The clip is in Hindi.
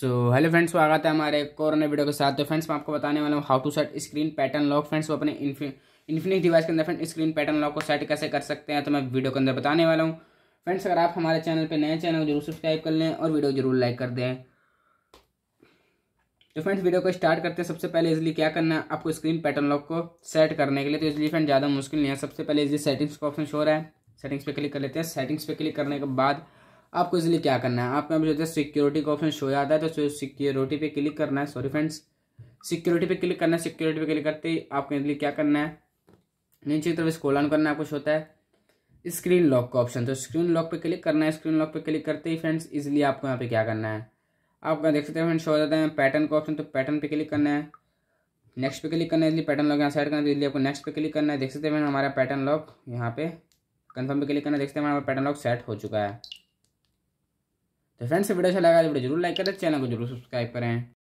सो हेलो फ्रेंड्स स्वागत है हमारे एक और नए वीडियो के साथ तो फ्रेंड्स मैं आपको बताने वाला हूँ how to set screen pattern lock friends वो अपने इन्फिनिक्स डिवाइस के अंदर फ्रेंड स्क्रीन पैटर्न लॉक को सेट कैसे कर सकते हैं तो मैं वीडियो के अंदर बताने वाला हूँ फ्रेंड्स अगर आप हमारे चैनल पर नए चैनल को जरूर सब्सक्राइब कर लें और वीडियो जरूर लाइक कर दें तो फ्रेंड्स वीडियो को स्टार्ट करते हैं सबसे पहले इसलिए क्या करना है आपको स्क्रीन पैटर्न लॉक को सेट करने के लिए तो इसलिए फ्रेंड ज़्यादा मुश्किल नहीं है सबसे पहले इसलिए सेटिंग्स का ऑप्शन शो रहा है सेटिंग्स पे क्लिक कर लेते हैं सेटिंग्स पे क्लिक करने के बाद आपको इसलिए क्या करना है आपका जो है सिक्योरिटी का ऑप्शन शो आता है तो सिक्योरिटी पे क्लिक करना है सॉरी फ्रेंड्स सिक्योरिटी पे क्लिक करना है सिक्योरिटी पे क्लिक करते ही आपको इसलिए क्या करना है नीचे की तरफ इसको ऑन तो करना है कुछ होता है स्क्रीन लॉक का ऑप्शन तो स्क्रीन लॉक पे क्लिक करना है स्क्रीन लॉक पे क्लिक करते ही फ्रेंड्स इजिली आपको यहाँ पे क्या करना है आप देख सकते हैं फ्रेंड्स शो हो जाता है पैटर्न का ऑप्शन तो पैटर्न पे क्लिक करना है नेक्स्ट पे क्लिक करना है इसलिए पैटर्न लॉक यहाँ सेट करना है तो इसलिए आपको नेक्स्ट पे क्लिक करना है देख सकते हैं हमारा पैटर्न लॉक यहाँ पे कन्फर्म पे क्लिक करना है देखते हैं हमारा पैटर्न लॉक सेट हो चुका है तो फ्रेंड्स वीडियो अच्छा लगा वीडियो तो जरूर लाइक करें चैनल को जरूर सब्सक्राइब करें